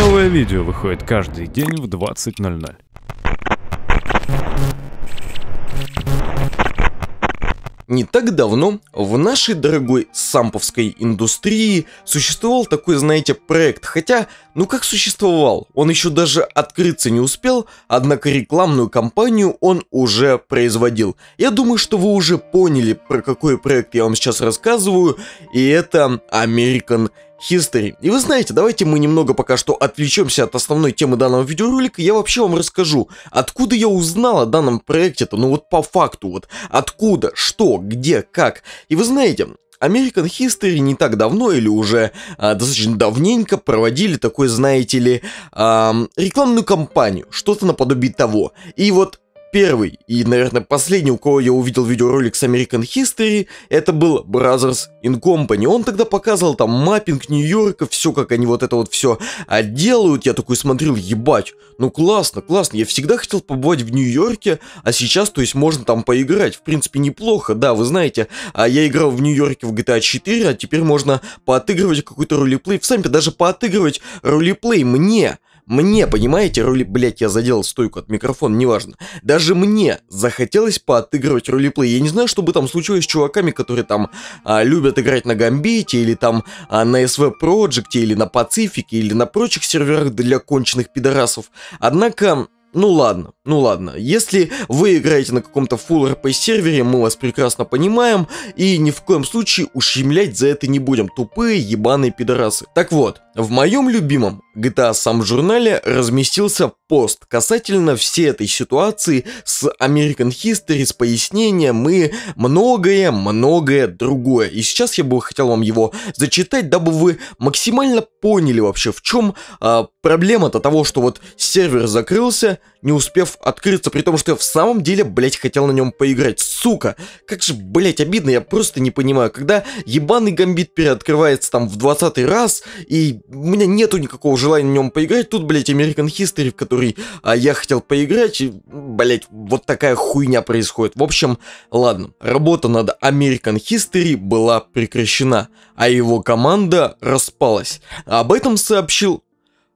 Новое видео выходит каждый день в 20.00. Не так давно в нашей дорогой самповской индустрии существовал такой, знаете, проект, хотя, ну как существовал, он еще даже открыться не успел, однако рекламную кампанию он уже производил. Я думаю, что вы уже поняли, про какой проект я вам сейчас рассказываю, и это American History. И вы знаете, давайте мы немного пока что отвлечемся от основной темы данного видеоролика, я вообще вам расскажу, откуда я узнал о данном проекте-то, ну вот по факту, вот откуда, что, где, как. И вы знаете, American History не так давно или уже а, достаточно давненько проводили такой, знаете ли, а, рекламную кампанию, что-то наподобие того. И вот Первый и, наверное, последний, у кого я увидел видеоролик с American History, это был Brothers in Company. Он тогда показывал там маппинг Нью-Йорка, все, как они вот это вот все делают. Я такой смотрел, ебать, ну классно, классно. Я всегда хотел побывать в Нью-Йорке, а сейчас, то есть, можно там поиграть. В принципе, неплохо, да, вы знаете, а я играл в Нью-Йорке в GTA 4, а теперь можно поотыгрывать какой-то ролеплей. В сампе даже поотыгрывать ролеплей мне мне, понимаете, рули... Блять, я задел стойку от микрофона, неважно. Даже мне захотелось поотыгрывать ролеплей. Я не знаю, что бы там случилось с чуваками, которые там а, любят играть на Гамбите, или там а, на SV Project, или на Пацифике, или на прочих серверах для конченных пидорасов. Однако... Ну ладно, ну ладно. Если вы играете на каком-то Full RP сервере, мы вас прекрасно понимаем и ни в коем случае ущемлять за это не будем. Тупые ебаные пидорасы. Так вот, в моем любимом GTA а сам в журнале разместился пост касательно всей этой ситуации с American History, с пояснением и многое-многое другое. И сейчас я бы хотел вам его зачитать, дабы вы максимально поняли вообще, в чем а, проблема-то того, что вот сервер закрылся, не успев открыться, при том, что я в самом деле, блять, хотел на нем поиграть. Сука! Как же, блять, обидно, я просто не понимаю, когда ебаный гамбит переоткрывается там в 20 раз, и у меня нету никакого желания на нем поиграть, тут, блять, American History, в который а, я хотел поиграть, и, блять, вот такая хуйня происходит. В общем, ладно, работа над American History была прекращена, а его команда распалась. Об этом сообщил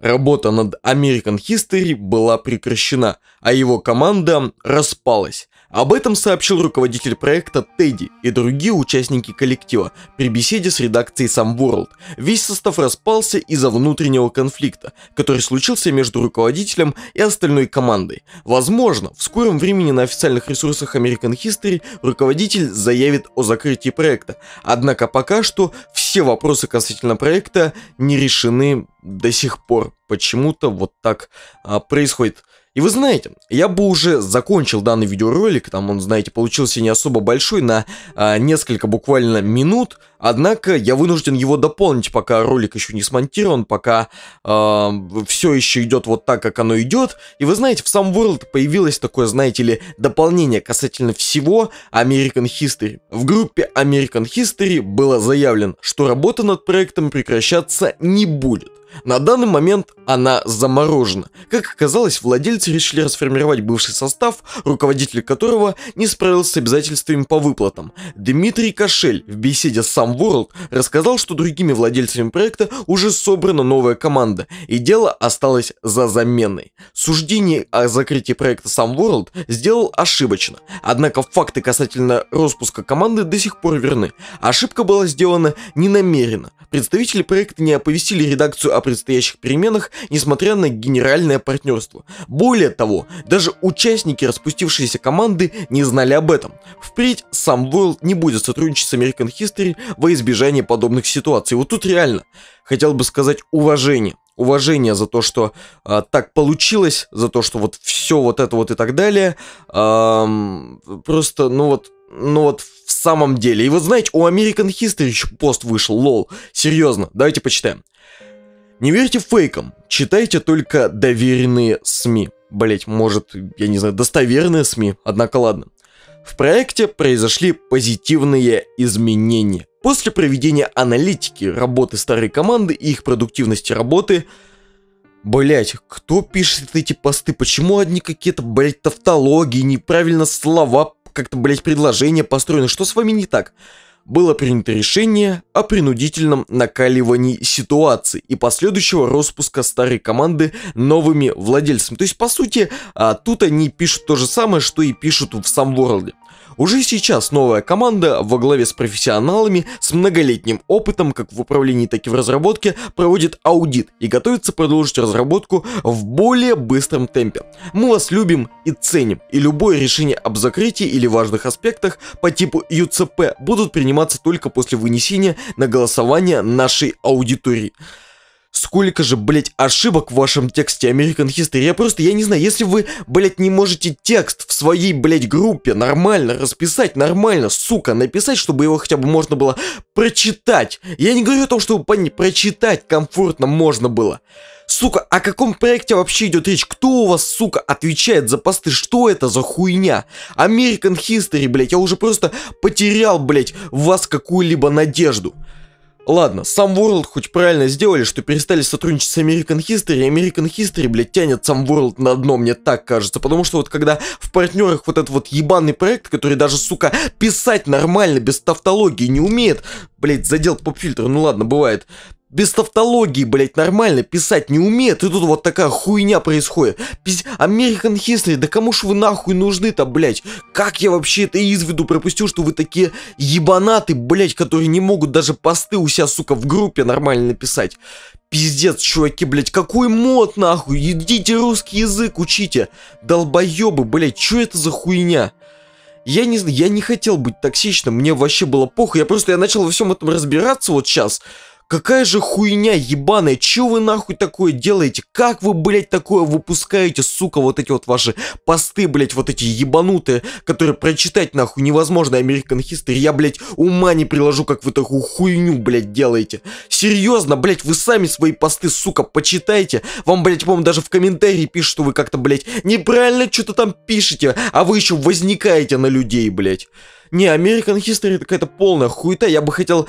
Работа над American History была прекращена, а его команда распалась. Об этом сообщил руководитель проекта Тедди и другие участники коллектива при беседе с редакцией Some World. Весь состав распался из-за внутреннего конфликта, который случился между руководителем и остальной командой. Возможно, в скором времени на официальных ресурсах American History руководитель заявит о закрытии проекта, однако пока что все вопросы касательно проекта не решены до сих пор. Почему-то вот так а, происходит. И вы знаете, я бы уже закончил данный видеоролик, там он, знаете, получился не особо большой, на а, несколько буквально минут, однако я вынужден его дополнить, пока ролик еще не смонтирован, пока а, все еще идет вот так, как оно идет. И вы знаете, в Some World появилось такое, знаете ли, дополнение касательно всего American History. В группе American History было заявлено, что работа над проектом прекращаться не будет. На данный момент она заморожена. Как оказалось, владельцы решили расформировать бывший состав, руководитель которого не справился с обязательствами по выплатам. Дмитрий Кошель в беседе с Сам World рассказал, что другими владельцами проекта уже собрана новая команда, и дело осталось за заменой. Суждение о закрытии проекта Сам World сделал ошибочно, однако факты касательно распуска команды до сих пор верны. Ошибка была сделана ненамеренно. Представители проекта не оповестили редакцию о о предстоящих переменах, несмотря на генеральное партнерство. Более того, даже участники распустившейся команды не знали об этом. Впредь сам Войл не будет сотрудничать с American History во избежание подобных ситуаций. Вот тут реально, хотел бы сказать, уважение уважение за то, что э, так получилось, за то, что вот все вот это вот и так далее. Э, просто, ну вот, ну вот в самом деле. И вот знаете, у American History еще пост вышел, лол. Серьезно, давайте почитаем. Не верьте фейкам, читайте только доверенные СМИ. Блять, может, я не знаю, достоверные СМИ, однако ладно. В проекте произошли позитивные изменения. После проведения аналитики работы старой команды и их продуктивности работы, Блять, кто пишет эти посты? Почему одни какие-то, блять, тавтологии, неправильно слова, как-то, блять, предложения построены? Что с вами не так? было принято решение о принудительном накаливании ситуации и последующего распуска старой команды новыми владельцами. То есть, по сути, а, тут они пишут то же самое, что и пишут в Самворлде. Уже сейчас новая команда во главе с профессионалами с многолетним опытом как в управлении, так и в разработке проводит аудит и готовится продолжить разработку в более быстром темпе. Мы вас любим и ценим, и любое решение об закрытии или важных аспектах по типу ЮЦП будут приниматься только после вынесения на голосование нашей аудитории. Сколько же, блять ошибок в вашем тексте American History? Я просто, я не знаю, если вы, блять не можете текст в своей, блять группе нормально расписать, нормально, сука, написать, чтобы его хотя бы можно было прочитать. Я не говорю о том, чтобы пони прочитать комфортно можно было. Сука, о каком проекте вообще идет речь? Кто у вас, сука, отвечает за посты? Что это за хуйня? American History, блять? я уже просто потерял, блять в вас какую-либо надежду. Ладно, сам World хоть правильно сделали, что перестали сотрудничать с American History. American History, блядь, тянет сам World на дно, мне так кажется. Потому что вот когда в партнерах вот этот вот ебаный проект, который даже, сука, писать нормально, без тавтологии не умеет, блядь, задел поп-фильтр, ну ладно, бывает без тавтологии, блять, нормально писать не умеет, и тут вот такая хуйня происходит. Пиз... American History, да кому ж вы нахуй нужны-то, блять? Как я вообще это из виду пропустил, что вы такие ебанаты, блять, которые не могут даже посты у себя, сука, в группе нормально написать? Пиздец, чуваки, блять, какой мод, нахуй? Идите русский язык учите. Долбоебы, блять, что это за хуйня? Я не знаю, я не хотел быть токсичным, мне вообще было похуй, я просто, я начал во всем этом разбираться вот сейчас, Какая же хуйня ебаная, чё вы нахуй такое делаете? Как вы, блядь, такое выпускаете, сука, вот эти вот ваши посты, блядь, вот эти ебанутые, которые прочитать нахуй невозможно, American History. Я, блядь, ума не приложу, как вы такую хуйню, блядь, делаете. Серьезно, блядь, вы сами свои посты, сука, почитайте. Вам, блядь, по-моему, даже в комментарии пишут, что вы как-то, блядь, неправильно что-то там пишете, а вы еще возникаете на людей, блядь. Не, American History это какая-то полная хуйта. я бы хотел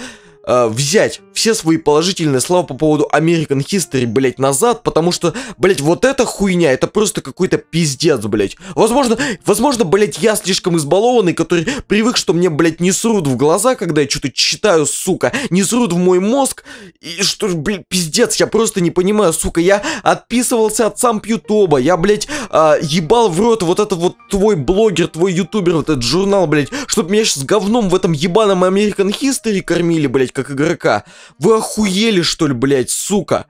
э, взять все свои положительные слова по поводу American History, блять, назад, потому что, блять, вот эта хуйня, это просто какой-то пиздец, блять. Возможно, возможно, блять, я слишком избалованный, который привык, что мне, блять, не срут в глаза, когда я что-то читаю, сука, не срут в мой мозг, и что, блядь, пиздец, я просто не понимаю, сука, я отписывался от сам Ютуба, я, блять, а, ебал в рот вот это вот твой блогер, твой ютубер, вот этот журнал, блядь, чтобы меня сейчас говном в этом ебаном American History кормили, блядь, как игрока. Вы охуели, что ли, блядь, сука?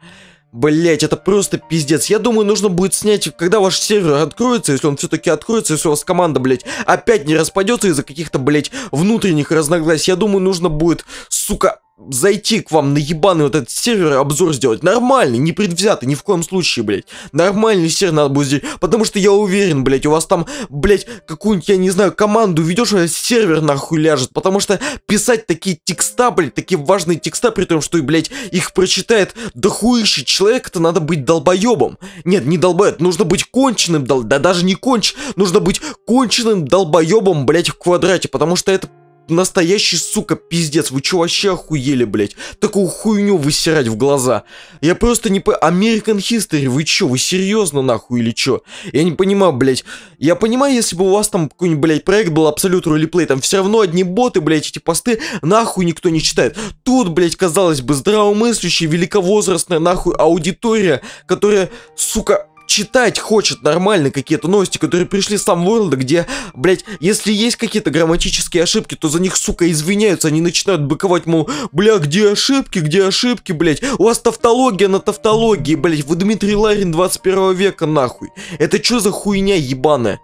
Блять, это просто пиздец. Я думаю, нужно будет снять, когда ваш сервер откроется, если он все-таки откроется, если у вас команда, блять, опять не распадется из-за каких-то, блять, внутренних разногласий. Я думаю, нужно будет, сука, зайти к вам на ебаный вот этот сервер обзор сделать. Нормальный, не предвзятый, ни в коем случае, блядь. Нормальный сервер надо будет сделать, потому что я уверен, блядь, у вас там, блядь, какую-нибудь, я не знаю, команду ведешь, а сервер нахуй ляжет, потому что писать такие текста, блядь, такие важные текста, при том, что, блядь, их прочитает дохуище человек, то надо быть долбоебом. Нет, не долбоеб, нужно быть конченым, дол... да даже не конч, нужно быть конченым долбоебом, блядь, в квадрате, потому что это настоящий, сука, пиздец. Вы чё вообще охуели, блядь? Такую хуйню высирать в глаза. Я просто не по... American History, вы чё, вы серьезно нахуй или чё? Я не понимаю, блядь. Я понимаю, если бы у вас там какой-нибудь, блядь, проект был Абсолют рулиплей, там все равно одни боты, блядь, эти посты нахуй никто не читает. Тут, блядь, казалось бы, здравомыслящая, великовозрастная нахуй аудитория, которая, сука, читать хочет нормально какие-то новости, которые пришли с сам Ворлда, где, блядь, если есть какие-то грамматические ошибки, то за них, сука, извиняются, они начинают быковать, мол, бля, где ошибки, где ошибки, блядь, у вас тавтология на тавтологии, блядь, вы Дмитрий Ларин 21 века, нахуй. Это что за хуйня ебаная?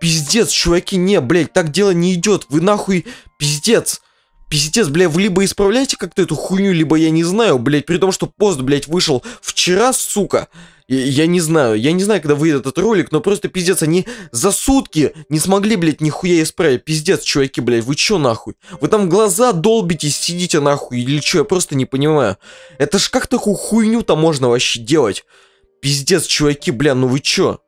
Пиздец, чуваки, не, блядь, так дело не идет, вы нахуй, пиздец. Пиздец, бля, вы либо исправляете как-то эту хуйню, либо я не знаю, блядь, при том, что пост, блядь, вышел вчера, сука. Я не знаю, я не знаю, когда выйдет этот ролик, но просто пиздец, они за сутки не смогли, блядь, нихуя исправить. Пиздец, чуваки, блядь, вы чё нахуй? Вы там глаза долбитесь, сидите нахуй, или чё, я просто не понимаю. Это ж как такую хуйню-то можно вообще делать? Пиздец, чуваки, бля, ну вы чё?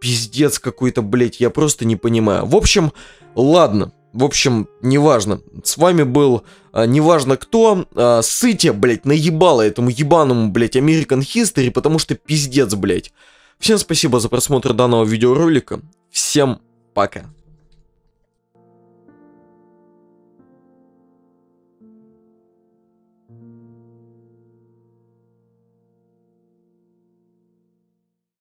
Пиздец какой-то, блядь, я просто не понимаю. В общем, ладно. В общем, неважно. С вами был а, неважно кто. А, сытя, блядь, наебало этому ебаному, блядь, American History, потому что пиздец, блядь. Всем спасибо за просмотр данного видеоролика. Всем пока.